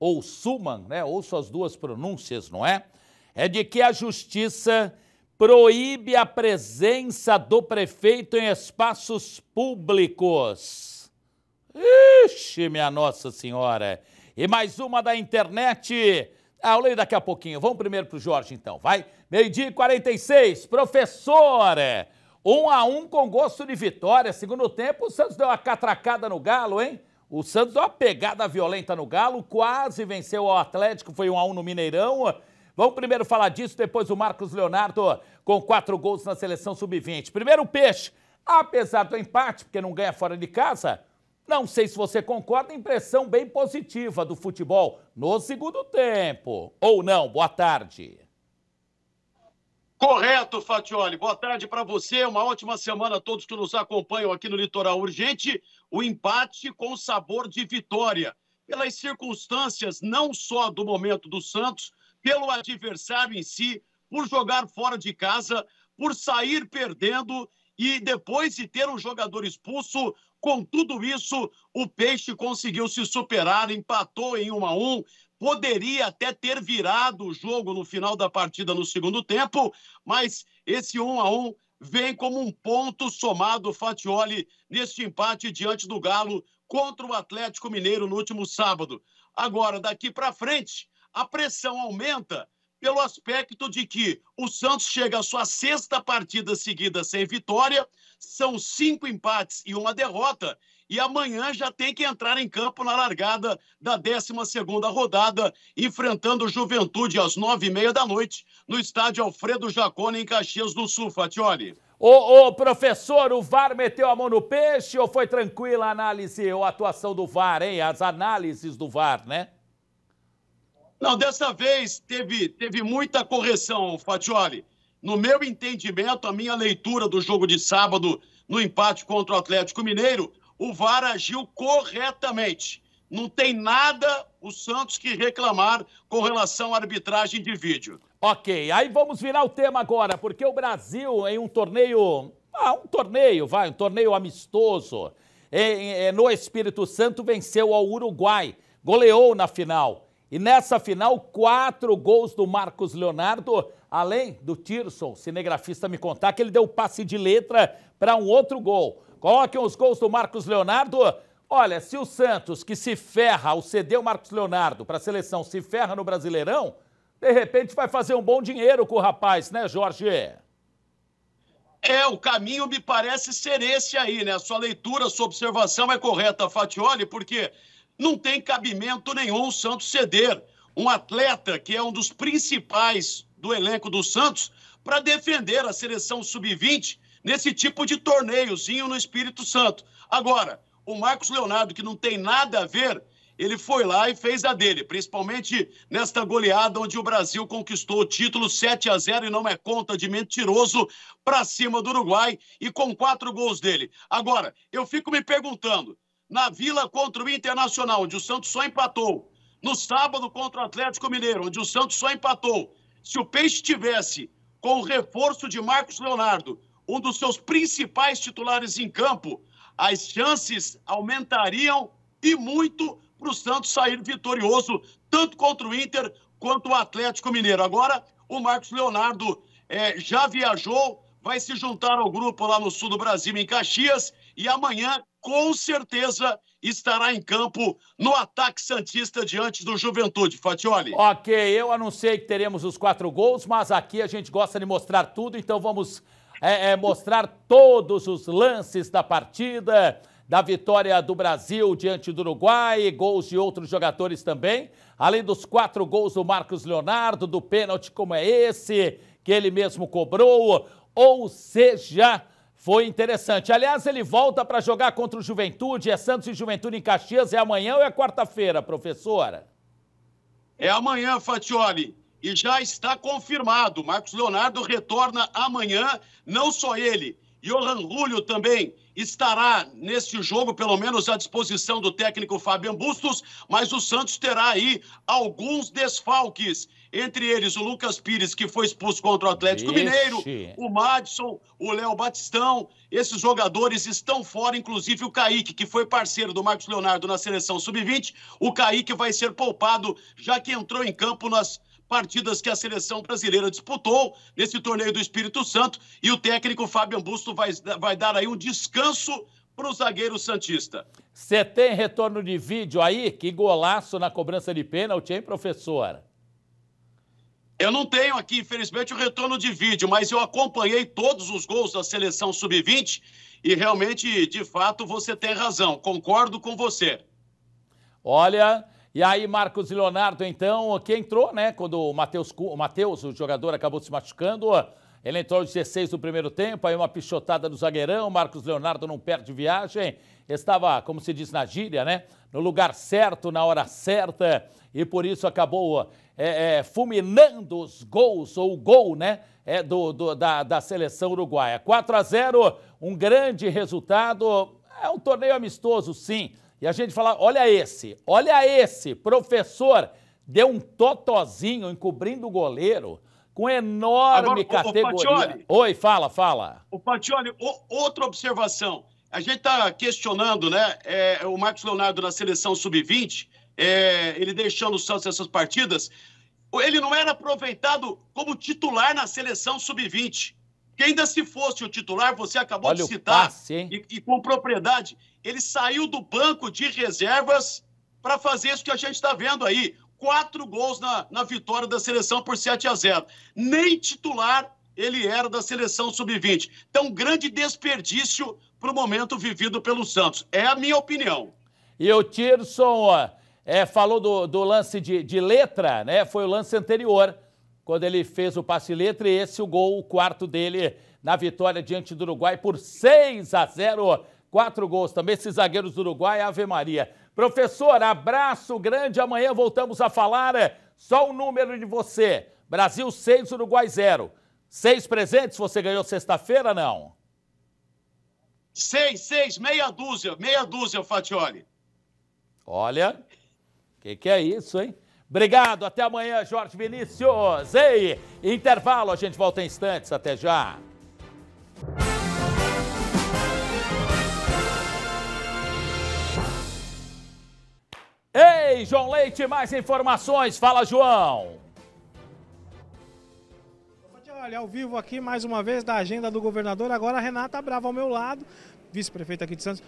ou Suman, né? ou suas duas pronúncias, não é? É de que a justiça proíbe a presença do prefeito em espaços públicos. Ixi, minha Nossa Senhora! E mais uma da internet. Ah, eu leio daqui a pouquinho. Vamos primeiro para o Jorge, então, vai. Meio-dia e 46. Professora, um a um com gosto de vitória. Segundo tempo, o Santos deu uma catracada no Galo, hein? O Santos deu uma pegada violenta no Galo, quase venceu o Atlético, foi 1 a 1 no Mineirão. Vamos primeiro falar disso, depois o Marcos Leonardo com quatro gols na seleção sub-20. Primeiro o Peixe, apesar do empate, porque não ganha fora de casa, não sei se você concorda, impressão bem positiva do futebol no segundo tempo. Ou não, boa tarde. Correto, Fatioli. Boa tarde para você. Uma ótima semana a todos que nos acompanham aqui no Litoral Urgente o empate com sabor de vitória, pelas circunstâncias não só do momento do Santos, pelo adversário em si, por jogar fora de casa, por sair perdendo e depois de ter um jogador expulso, com tudo isso, o Peixe conseguiu se superar, empatou em 1 a 1, poderia até ter virado o jogo no final da partida no segundo tempo, mas esse 1 a 1 vem como um ponto somado Fatioli neste empate diante do Galo contra o Atlético Mineiro no último sábado. Agora, daqui para frente, a pressão aumenta pelo aspecto de que o Santos chega à sua sexta partida seguida sem vitória, são cinco empates e uma derrota, e amanhã já tem que entrar em campo na largada da 12 segunda rodada, enfrentando o Juventude às nove e meia da noite no estádio Alfredo Jacone, em Caxias do Sul, Fatioli. Ô, ô, professor, o VAR meteu a mão no peixe ou foi tranquila a análise ou a atuação do VAR, hein? As análises do VAR, né? Não, dessa vez teve, teve muita correção, Fatioli. No meu entendimento, a minha leitura do jogo de sábado no empate contra o Atlético Mineiro, o VAR agiu corretamente. Não tem nada o Santos que reclamar com relação à arbitragem de vídeo. Ok, aí vamos virar o tema agora, porque o Brasil em um torneio, ah, um torneio, vai, um torneio amistoso, é, é, no Espírito Santo venceu ao Uruguai, goleou na final. E nessa final, quatro gols do Marcos Leonardo, além do Tirson, cinegrafista me contar que ele deu passe de letra para um outro gol. Coloquem os gols do Marcos Leonardo Olha, se o Santos, que se ferra ao ceder o Marcos Leonardo para a seleção, se ferra no Brasileirão, de repente vai fazer um bom dinheiro com o rapaz, né, Jorge? É, o caminho me parece ser esse aí, né? A sua leitura, a sua observação é correta, Fatioli, porque não tem cabimento nenhum o Santos ceder um atleta que é um dos principais do elenco do Santos para defender a seleção sub-20 nesse tipo de torneiozinho no Espírito Santo. Agora, o Marcos Leonardo, que não tem nada a ver, ele foi lá e fez a dele, principalmente nesta goleada onde o Brasil conquistou o título 7 a 0 e não é conta de mentiroso para cima do Uruguai e com quatro gols dele. Agora, eu fico me perguntando, na Vila contra o Internacional, onde o Santos só empatou, no sábado contra o Atlético Mineiro, onde o Santos só empatou, se o Peixe tivesse com o reforço de Marcos Leonardo, um dos seus principais titulares em campo, as chances aumentariam e muito para o Santos sair vitorioso, tanto contra o Inter quanto o Atlético Mineiro. Agora, o Marcos Leonardo é, já viajou, vai se juntar ao grupo lá no sul do Brasil, em Caxias, e amanhã, com certeza, estará em campo no ataque Santista diante do Juventude. Fatioli. Ok, eu anunciei que teremos os quatro gols, mas aqui a gente gosta de mostrar tudo, então vamos é, é, mostrar todos os lances da partida, da vitória do Brasil diante do Uruguai, gols de outros jogadores também, além dos quatro gols do Marcos Leonardo, do pênalti como é esse, que ele mesmo cobrou, ou seja, foi interessante. Aliás, ele volta para jogar contra o Juventude, é Santos e Juventude em Caxias, é amanhã ou é quarta-feira, professora? É amanhã, Fatioli e já está confirmado. Marcos Leonardo retorna amanhã, não só ele, Johan Rúlio também estará neste jogo, pelo menos à disposição do técnico Fabian Bustos, mas o Santos terá aí alguns desfalques. Entre eles, o Lucas Pires, que foi expulso contra o Atlético Ixi. Mineiro, o Madison, o Léo Batistão. Esses jogadores estão fora, inclusive o Kaique, que foi parceiro do Marcos Leonardo na seleção sub-20. O Kaique vai ser poupado, já que entrou em campo nas partidas que a seleção brasileira disputou nesse torneio do Espírito Santo. E o técnico Fábio Busto vai, vai dar aí um descanso para o zagueiro Santista. Você tem retorno de vídeo aí? Que golaço na cobrança de pênalti, hein, professor? Eu não tenho aqui, infelizmente, o retorno de vídeo, mas eu acompanhei todos os gols da seleção sub-20 e realmente, de fato, você tem razão. Concordo com você. Olha, e aí, Marcos Leonardo, então, que entrou, né? Quando o Matheus, o, Mateus, o jogador, acabou se machucando. Ele entrou aos 16 do primeiro tempo, aí uma pichotada do zagueirão. Marcos Leonardo não perde viagem. Estava, como se diz na gíria, né? No lugar certo, na hora certa. E por isso acabou é, é, fulminando os gols, ou o gol, né? É, do, do da, da seleção uruguaia. 4 a 0, um grande resultado. É um torneio amistoso, sim e a gente fala: olha esse, olha esse, professor, deu um totozinho encobrindo o goleiro com enorme Agora, categoria. O, o Oi, fala, fala. O Patioli, outra observação. A gente está questionando, né? É, o Marcos Leonardo na seleção sub-20, é, ele deixando o Santos essas partidas, ele não era aproveitado como titular na seleção sub-20. Que ainda se fosse o titular, você acabou Olha de citar passe, e, e, com propriedade, ele saiu do banco de reservas para fazer isso que a gente está vendo aí. Quatro gols na, na vitória da seleção por 7 a 0. Nem titular ele era da seleção sub-20. Então, grande desperdício para o momento vivido pelo Santos. É a minha opinião. E o Tirson é, falou do, do lance de, de, letra, né? Foi o lance anterior, quando ele fez o passe letra e esse o gol, o quarto dele na vitória diante do Uruguai por 6 a 0 Quatro gols também, esses zagueiros do Uruguai, Ave Maria. Professor, abraço grande. Amanhã voltamos a falar é, só o número de você. Brasil 6, Uruguai 0. Seis presentes você ganhou sexta-feira, não? Seis, seis, meia dúzia, meia dúzia, Fatioli. Olha, o que, que é isso, hein? Obrigado, até amanhã, Jorge Vinícius. Ei, intervalo, a gente volta em instantes, até já. João Leite, mais informações. Fala, João. Olha, ao vivo aqui mais uma vez da agenda do governador. Agora a Renata Brava ao meu lado, vice-prefeita aqui de Santos.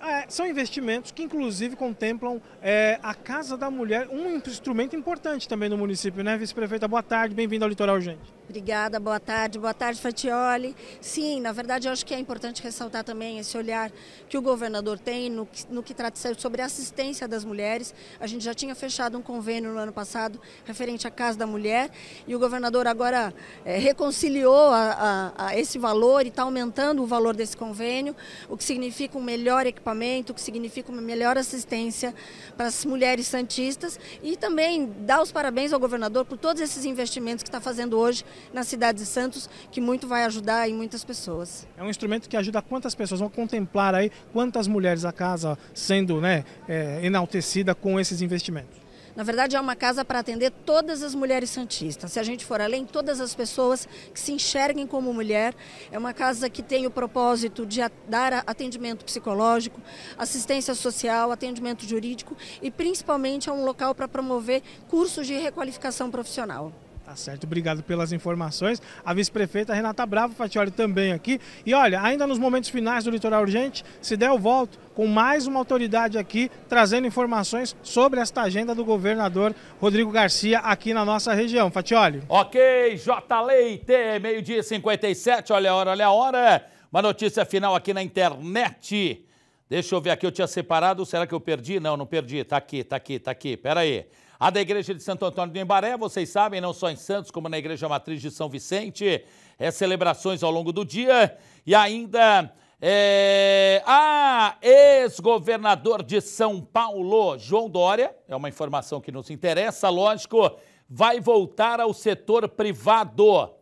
É, são investimentos que inclusive contemplam é, a Casa da Mulher, um instrumento importante também no município, né, vice-prefeita? Boa tarde, bem-vindo ao Litoral Gente. Obrigada, boa tarde. Boa tarde, Fatioli. Sim, na verdade, eu acho que é importante ressaltar também esse olhar que o governador tem no, no que trata sobre a assistência das mulheres. A gente já tinha fechado um convênio no ano passado referente à Casa da Mulher e o governador agora é, reconciliou a, a, a esse valor e está aumentando o valor desse convênio, o que significa um melhor equipamento, o que significa uma melhor assistência para as mulheres santistas e também dar os parabéns ao governador por todos esses investimentos que está fazendo hoje na cidade de Santos, que muito vai ajudar em muitas pessoas. É um instrumento que ajuda quantas pessoas vão contemplar aí quantas mulheres a casa sendo né, é, enaltecida com esses investimentos. Na verdade, é uma casa para atender todas as mulheres santistas. Se a gente for além, todas as pessoas que se enxerguem como mulher. É uma casa que tem o propósito de dar atendimento psicológico, assistência social, atendimento jurídico e, principalmente, é um local para promover cursos de requalificação profissional. Tá certo, obrigado pelas informações. A vice-prefeita Renata Bravo Fatioli também aqui. E olha, ainda nos momentos finais do Litoral Urgente, se der eu volto com mais uma autoridade aqui trazendo informações sobre esta agenda do governador Rodrigo Garcia aqui na nossa região. Fatioli. Ok, J. Leite, meio-dia e 57, olha a hora, olha a hora. Uma notícia final aqui na internet. Deixa eu ver aqui, eu tinha separado, será que eu perdi? Não, não perdi, tá aqui, tá aqui, tá aqui, pera aí. A da Igreja de Santo Antônio do Embaré, vocês sabem, não só em Santos, como na Igreja Matriz de São Vicente, é, celebrações ao longo do dia e ainda é, a ex-governador de São Paulo, João Dória, é uma informação que nos interessa, lógico, vai voltar ao setor privado.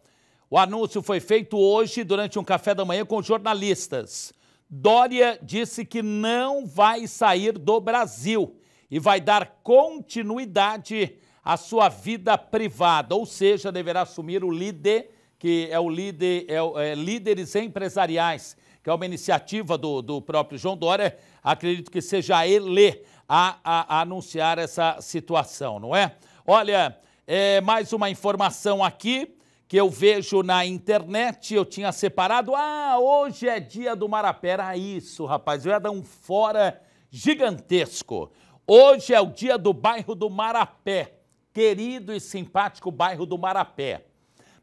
O anúncio foi feito hoje durante um café da manhã com jornalistas. Dória disse que não vai sair do Brasil e vai dar continuidade à sua vida privada, ou seja, deverá assumir o líder, que é o líder, é, é, líderes empresariais, que é uma iniciativa do, do próprio João Dória, acredito que seja ele a, a, a anunciar essa situação, não é? Olha, é, mais uma informação aqui que eu vejo na internet, eu tinha separado, ah, hoje é dia do Marapé, era isso, rapaz, eu ia dar um fora gigantesco. Hoje é o dia do bairro do Marapé, querido e simpático bairro do Marapé.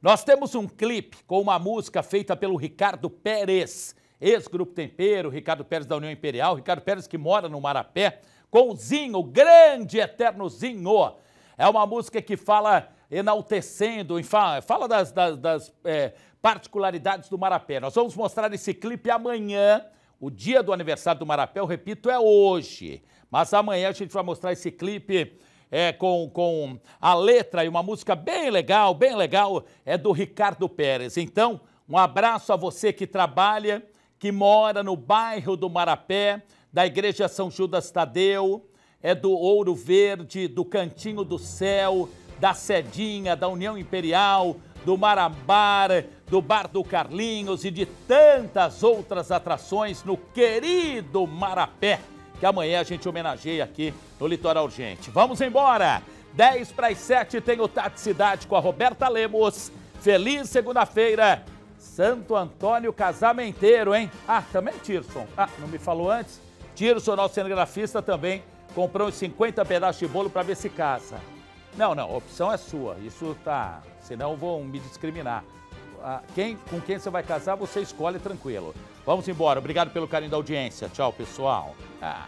Nós temos um clipe com uma música feita pelo Ricardo Pérez, ex-Grupo Tempero, Ricardo Pérez da União Imperial, Ricardo Pérez que mora no Marapé, com o Zinho, o grande eterno Zinho. É uma música que fala enaltecendo, fala das, das, das é, particularidades do Marapé. Nós vamos mostrar esse clipe amanhã o dia do aniversário do Marapé, eu repito, é hoje. Mas amanhã a gente vai mostrar esse clipe é, com, com a letra e uma música bem legal, bem legal, é do Ricardo Pérez. Então, um abraço a você que trabalha, que mora no bairro do Marapé, da Igreja São Judas Tadeu, é do Ouro Verde, do Cantinho do Céu, da Cedinha, da União Imperial, do Marambar, do Bar do Carlinhos e de tantas outras atrações no querido Marapé, que amanhã a gente homenageia aqui no Litoral Gente. Vamos embora! 10 para as 7 tem o Tati Cidade com a Roberta Lemos. Feliz segunda-feira! Santo Antônio casamenteiro, hein? Ah, também Tirson. Ah, não me falou antes? Tirson, nosso cinegrafista, também comprou uns 50 pedaços de bolo para ver se casa. Não, não, a opção é sua. Isso tá senão vão me discriminar. Ah, quem, com quem você vai casar, você escolhe tranquilo. Vamos embora. Obrigado pelo carinho da audiência. Tchau, pessoal. Ah.